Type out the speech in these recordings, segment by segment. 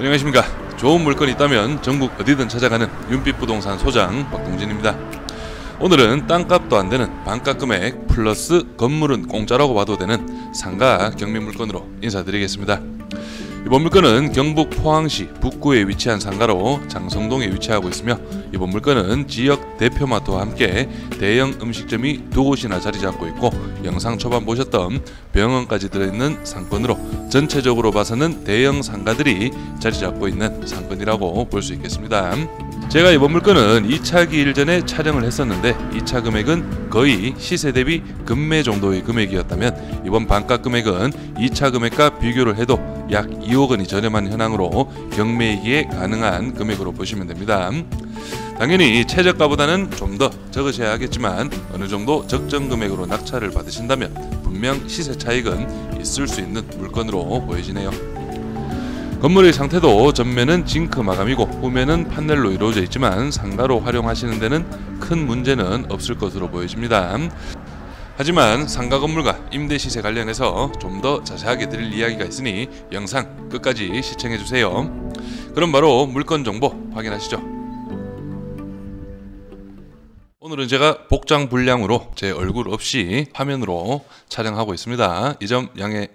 안녕하십니까 좋은 물건이 있다면 전국 어디든 찾아가는 윤빛부동산 소장 박동진입니다 오늘은 땅값도 안되는 반값금액 플러스 건물은 공짜라고 봐도 되는 상가 경매물건으로 인사드리겠습니다 이번 물건은 경북 포항시 북구에 위치한 상가로 장성동에 위치하고 있으며 이번 물건은 지역 대표마트와 함께 대형 음식점이 두 곳이나 자리 잡고 있고 영상 초반 보셨던 병원까지 들어있는 상권으로 전체적으로 봐서는 대형 상가들이 자리 잡고 있는 상권이라고 볼 수 있겠습니다. 제가 이번물건은 2차 기일전에 촬영을 했었는데 2차 금액은 거의 시세 대비 금매 정도의 금액이었다면 이번 반값 금액은 2차 금액과 비교를 해도 약 2억 원이 저렴한 현황으로 경매이기에 가능한 금액으로 보시면 됩니다. 당연히 최저가보다는 좀 더 적으셔야 하겠지만 어느 정도 적정 금액으로 낙찰을 받으신다면 분명 시세 차익은 있을 수 있는 물건으로 보여지네요. 건물의 상태도 전면은 징크 마감이고 후면은 판넬로 이루어져 있지만 상가로 활용하시는 데는 큰 문제는 없을 것으로 보여집니다. 하지만 상가 건물과 임대 시세 관련해서 좀 더 자세하게 드릴 이야기가 있으니 영상 끝까지 시청해주세요. 그럼 바로 물건 정보 확인하시죠. 오늘은 제가 복장 불량으로 제 얼굴 없이 화면으로 촬영하고 있습니다. 이 점 양해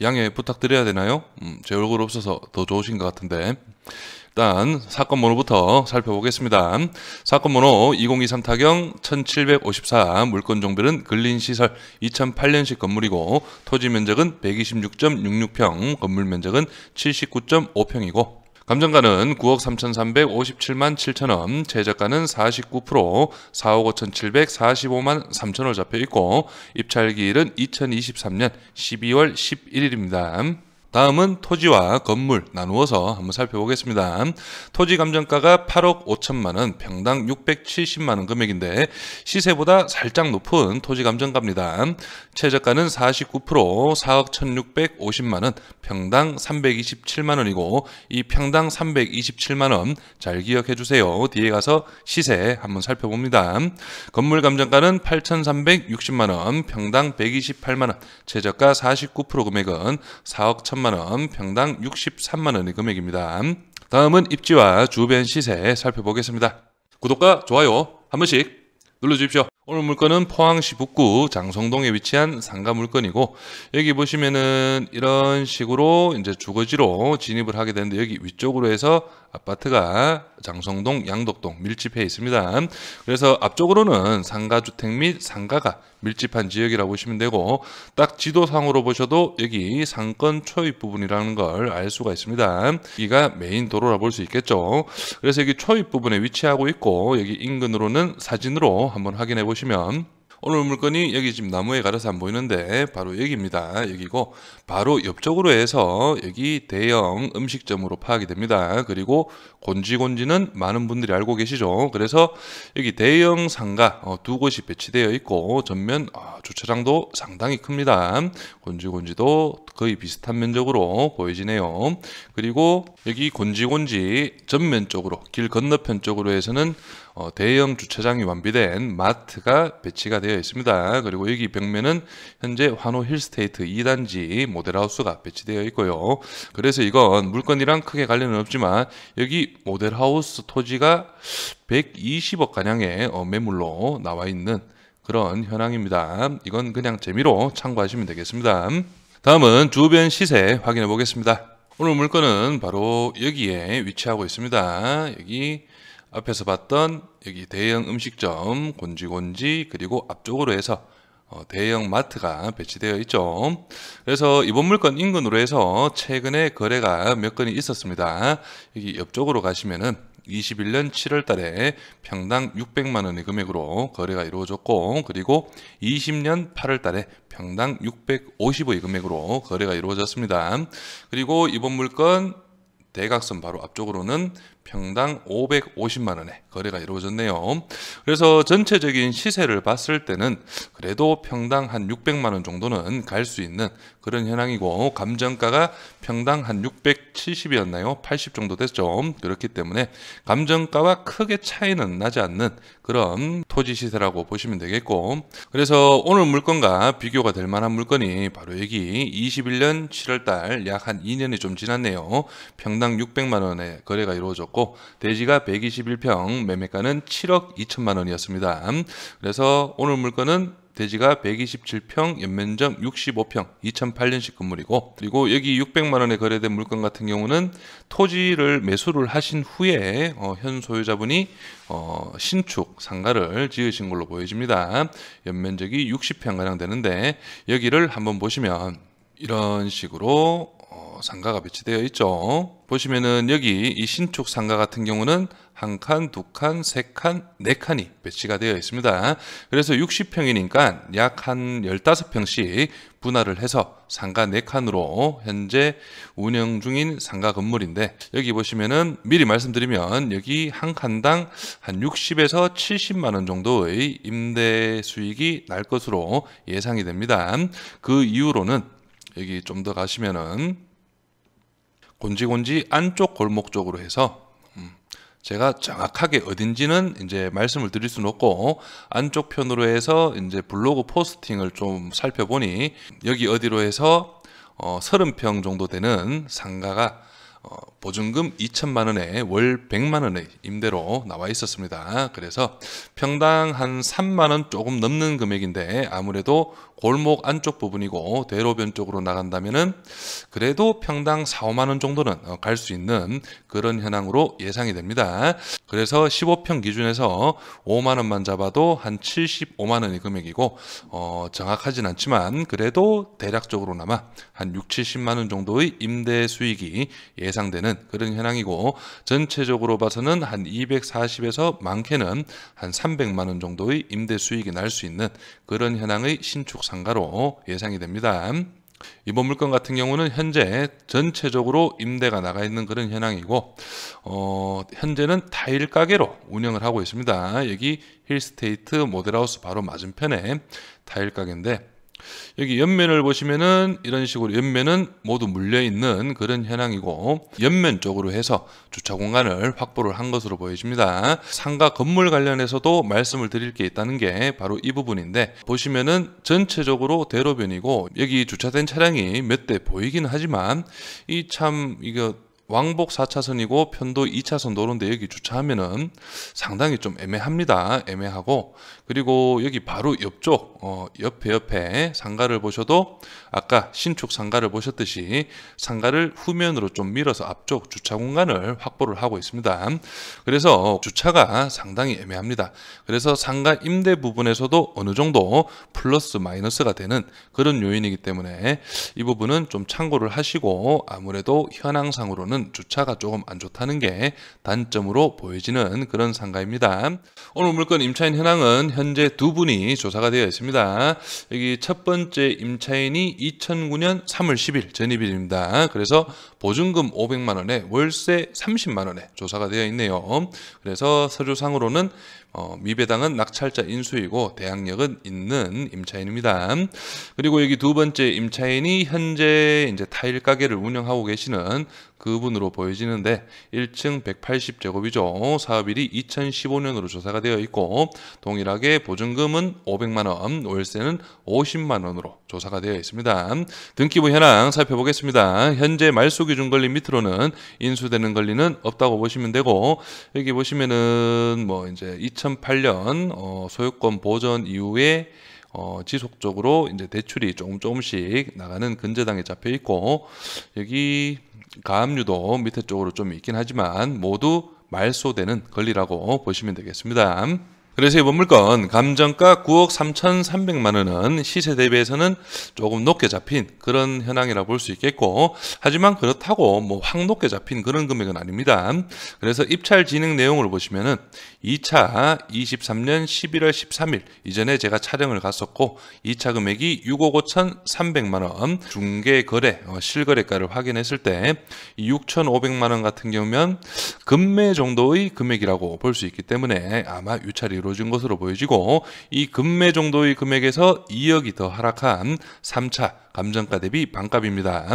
양해 부탁드려야 되나요? 음, 제 얼굴 없어서 더 좋으신 것 같은데 일단 사건 번호부터 살펴보겠습니다. 사건 번호 2023 타경 1754 물건 종별은 근린시설 2008년식 건물이고 토지 면적은 126.66평 건물 면적은 79.5평이고 감정가는 9억 3,357만 7천 원, 제작가는49% 4억 5,745만 3천 원 잡혀 있고 입찰기일은 2023년 12월 11일입니다. 다음은 토지와 건물 나누어서 한번 살펴보겠습니다. 토지 감정가가 8억 5천만 원, 평당 670만 원 금액인데 시세보다 살짝 높은 토지 감정가입니다. 최저가는 49%, 4억 1,650만 원, 평당 327만 원이고 이 평당 327만 원 잘 기억해 주세요. 뒤에 가서 시세 한번 살펴봅니다. 건물 감정가는 8,360만 원, 평당 128만 원, 최저가 49% 금액은 4억 1 0 0 0 원, 3만 원, 평당 63만 원의 금액입니다. 다음은 입지와 주변 시세 살펴보겠습니다. 구독과 좋아요 한 번씩 눌러주십시오. 오늘 물건은 포항시 북구 장성동에 위치한 상가 물건이고 여기 보시면은 이런 식으로 이제 주거지로 진입을 하게 되는데 여기 위쪽으로 해서 아파트가 장성동, 양덕동 밀집해 있습니다. 그래서 앞쪽으로는 상가주택 및 상가가 밀집한 지역이라고 보시면 되고 딱 지도상으로 보셔도 여기 상권 초입 부분이라는 걸 알 수가 있습니다. 여기가 메인 도로라 볼 수 있겠죠. 그래서 여기 초입 부분에 위치하고 있고 여기 인근으로는 사진으로 한번 확인해 보시면 보시면 오늘 물건이 여기 지금 나무에 가려서 안 보이는데 바로 여기입니다. 여기고 바로 옆쪽으로 해서 여기 대형 음식점으로 파악이 됩니다. 그리고 곤지곤지는 많은 분들이 알고 계시죠. 그래서 여기 대형 상가 어, 두 곳이 배치되어 있고 전면 아, 주차장도 상당히 큽니다. 곤지곤지도 거의 비슷한 면적으로 보여지네요. 그리고 여기 곤지곤지 전면 쪽으로 길 건너편 쪽으로 해서는 어, 대형 주차장이 완비된 마트가 배치가 되어 되어 예, 있습니다. 그리고 여기 벽면은 현재 환호 힐스테이트 2단지 모델하우스가 배치되어 있고요. 그래서 이건 물건이랑 크게 관련은 없지만 여기 모델하우스 토지가 120억 가량의 어, 매물로 나와 있는 그런 현황입니다. 이건 그냥 재미로 참고하시면 되겠습니다. 다음은 주변 시세 확인해 보겠습니다. 오늘 물건은 바로 여기에 위치하고 있습니다. 여기 앞에서 봤던 여기 대형 음식점 곤지곤지 그리고 앞쪽으로 해서 어, 대형 마트가 배치되어 있죠. 그래서 이번 물건 인근으로 해서 최근에 거래가 몇 건이 있었습니다. 여기 옆쪽으로 가시면은 21년 7월 달에 평당 600만 원의 금액으로 거래가 이루어졌고 그리고 20년 8월 달에 평당 650의 금액으로 거래가 이루어졌습니다. 그리고 이번 물건 대각선 바로 앞쪽으로는 평당 550만 원에 거래가 이루어졌네요. 그래서 전체적인 시세를 봤을 때는 그래도 평당 한 600만 원 정도는 갈 수 있는 그런 현황이고 감정가가 평당 한 670이었나요? 80 정도 됐죠. 그렇기 때문에 감정가와 크게 차이는 나지 않는 그런 토지 시세라고 보시면 되겠고 그래서 오늘 물건과 비교가 될 만한 물건이 바로 여기 21년 7월달 약 한 2년이 좀 지났네요. 평당 600만 원에 거래가 이루어졌고 있었고 대지가 121평 매매가는 7억 2천만 원이었습니다. 그래서 오늘 물건은 대지가 127평, 연면적 65평, 2008년식 건물이고 그리고 여기 600만 원에 거래된 물건 같은 경우는 토지를 매수를 하신 후에 어, 현 소유자분이 어, 신축 상가를 지으신 걸로 보여집니다. 연면적이 60평 가량 되는데 여기를 한번 보시면 이런 식으로 어, 상가가 배치되어 있죠. 보시면은 여기 이 신축 상가 같은 경우는 한 칸, 두 칸, 세 칸, 네 칸이 배치가 되어 있습니다. 그래서 60평이니까 약 한 15평씩 분할을 해서 상가 네칸으로 현재 운영 중인 상가 건물인데 여기 보시면은 미리 말씀드리면 여기 한 칸당 한 60에서 70만 원 정도의 임대 수익이 날 것으로 예상이 됩니다. 그 이후로는 여기 좀 더 가시면은 곤지곤지 안쪽 골목 쪽으로 해서 음, 제가 정확하게 어딘지는 이제 말씀을 드릴 수는 없고 안쪽 편으로 해서 이제 블로그 포스팅을 좀 살펴보니 여기 어디로 해서 어 30평 정도 되는 상가가 어, 보증금 2천만 원에 월 100만 원의 임대로 나와 있었습니다. 그래서 평당 한 3만 원 조금 넘는 금액인데 아무래도 골목 안쪽 부분이고 대로변 쪽으로 나간다면은 그래도 평당 4, 5만 원 정도는 어, 갈수 있는 그런 현황으로 예상이 됩니다. 그래서 15평 기준에서 5만 원만 잡아도 한 75만 원이 금액이고 어, 정확하진 않지만 그래도 대략적으로나마 한 6, 70만 원 정도의 임대 수익이 예 예상되는 그런 현황이고 전체적으로 봐서는 한 240에서 많게는 한 300만 원 정도의 임대 수익이 날 수 있는 그런 현황의 신축 상가로 예상이 됩니다. 이번 물건 같은 경우는 현재 전체적으로 임대가 나가 있는 그런 현황이고 어, 현재는 타일 가게로 운영을 하고 있습니다. 여기 힐스테이트 모델하우스 바로 맞은편에 타일 가게인데 여기 옆면을 보시면은 이런 식으로 옆면은 모두 물려 있는 그런 현황이고 옆면 쪽으로 해서 주차 공간을 확보를 한 것으로 보여집니다. 상가 건물 관련해서도 말씀을 드릴 게 있다는 게 바로 이 부분인데 보시면은 전체적으로 대로변이고 여기 주차된 차량이 몇 대보이긴 하지만 이 참 이거 왕복 4차선이고 편도 2차선 도로인데 여기 주차하면은 상당히 좀 애매합니다. 애매하고 그리고 여기 바로 옆쪽 어, 옆에 옆에 상가를 보셔도 아까 신축 상가를 보셨듯이 상가를 후면으로 좀 밀어서 앞쪽 주차 공간을 확보를 하고 있습니다. 그래서 주차가 상당히 애매합니다. 그래서 상가 임대 부분에서도 어느 정도 플러스 마이너스가 되는 그런 요인이기 때문에 이 부분은 좀 참고를 하시고 아무래도 현황상으로는 주차가 조금 안 좋다는 게 단점으로 보여지는 그런 상가입니다. 오늘 물건 임차인 현황은 현재 두 분이 조사가 되어 있습니다. 여기 첫 번째 임차인이 2009년 3월 10일 전입일입니다. 그래서 보증금 500만 원에 월세 30만 원에 조사가 되어 있네요. 그래서 서류상으로는 어, 미배당은 낙찰자 인수이고 대항력은 있는 임차인입니다. 그리고 여기 두 번째 임차인이 현재 이제 타일 가게를 운영하고 계시는 그분으로 보여지는데 1층 180제곱이죠. 사업일이 2015년으로 조사가 되어 있고 동일하게 보증금은 500만 원, 월세는 50만 원으로 조사가 되어 있습니다. 등기부 현황 살펴보겠습니다. 현재 말소 기준 권리 밑으로는 인수되는 권리는 없다고 보시면 되고 여기 보시면은 뭐 이제 2008년 어, 소유권 보전 이후에 어, 지속적으로 이제 대출이 조금 조금씩 나가는 근저당에 잡혀 있고 여기 가압류도 밑에 쪽으로 좀 있긴 하지만 모두 말소되는 권리라고 보시면 되겠습니다. 그래서 이번 물건 감정가 9억 3,300만 원은 시세 대비해서는 조금 높게 잡힌 그런 현황이라 볼 수 있겠고 하지만 그렇다고 뭐 확 높게 잡힌 그런 금액은 아닙니다. 그래서 입찰 진행 내용을 보시면은 2차 23년 11월 13일 이전에 제가 촬영을 갔었고 2차 금액이 6억 5,300만 원 중개 거래 어, 실거래가를 확인했을 때 6,500만 원 같은 경우면 금매 정도의 금액이라고 볼 수 있기 때문에 아마 유찰이로 이루어진 것으로 보여지고 이 금매 정도의 금액에서 2억이 더 하락한 3차 감정가 대비 반값입니다.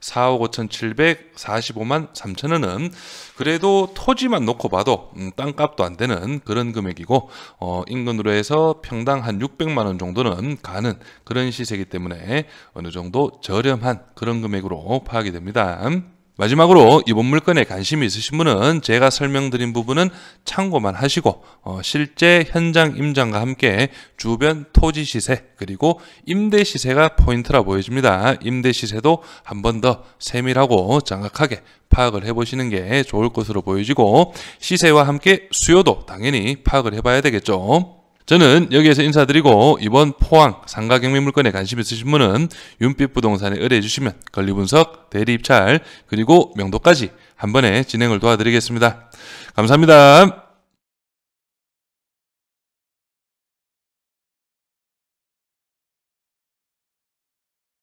4억 5,745만 3천원은 그래도 토지만 놓고 봐도 음, 땅값도 안 되는 그런 금액이고 어, 인근으로 해서 평당 한 600만 원 정도는 가는 그런 시세이기 때문에 어느 정도 저렴한 그런 금액으로 파악이 됩니다. 마지막으로 이번 물건에 관심이 있으신 분은 제가 설명드린 부분은 참고만 하시고 어, 실제 현장 임장과 함께 주변 토지 시세 그리고 임대 시세가 포인트라 보여집니다. 임대 시세도 한 번 더 세밀하고 정확하게 파악을 해보시는 게 좋을 것으로 보여지고 시세와 함께 수요도 당연히 파악을 해봐야 되겠죠. 저는 여기에서 인사드리고 이번 포항 상가경매 물건에 관심 있으신 분은 윤빛 부동산에 의뢰해 주시면 권리분석, 대리입찰 그리고 명도까지 한 번에 진행을 도와드리겠습니다. 감사합니다.